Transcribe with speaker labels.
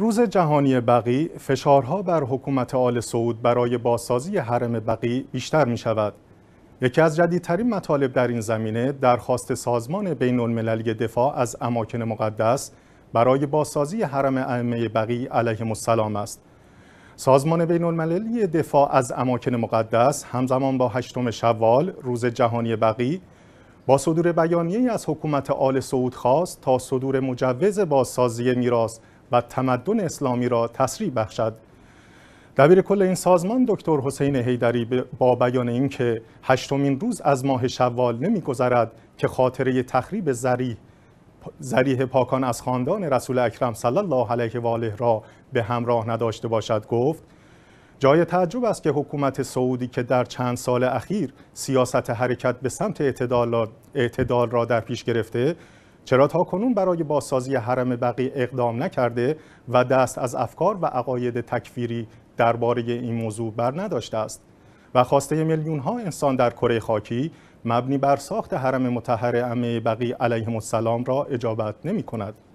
Speaker 1: روز جهانی بقی فشارها بر حکومت آل سعود برای بازسازی حرم بقی بیشتر می شود. یکی از جدیدترین مطالب در این زمینه درخواست سازمان بین المللی دفاع از اماکن مقدس برای بازسازی حرم ائمه بقی علیه السلام است. سازمان بین المللی دفاع از اماکن مقدس همزمان با هشتم شوال روز جهانی بقی با صدور بیانیه از حکومت آل سعود خواست تا صدور مجوز بازسازی میراث و تمدن اسلامی را تسریع بخشد دبیر کل این سازمان دکتر حسین حیدری با بیان اینکه هشتمین روز از ماه شوال نمیگذرد که خاطره تخریب زریح زریح پاکان از خاندان رسول اکرم صلی الله علیه و آله را به همراه نداشته باشد گفت جای تعجب است که حکومت سعودی که در چند سال اخیر سیاست حرکت به سمت اعتدال اعتدال را در پیش گرفته چرا تا کنون برای بازسازی حرم بقی اقدام نکرده و دست از افکار و عقاید تکفیری درباره این موضوع بر نداشته است و خواسته میلیون ها انسان در کره خاکی مبنی بر ساخت حرم متحر امه بقی علیه السلام را اجابت نمی کند.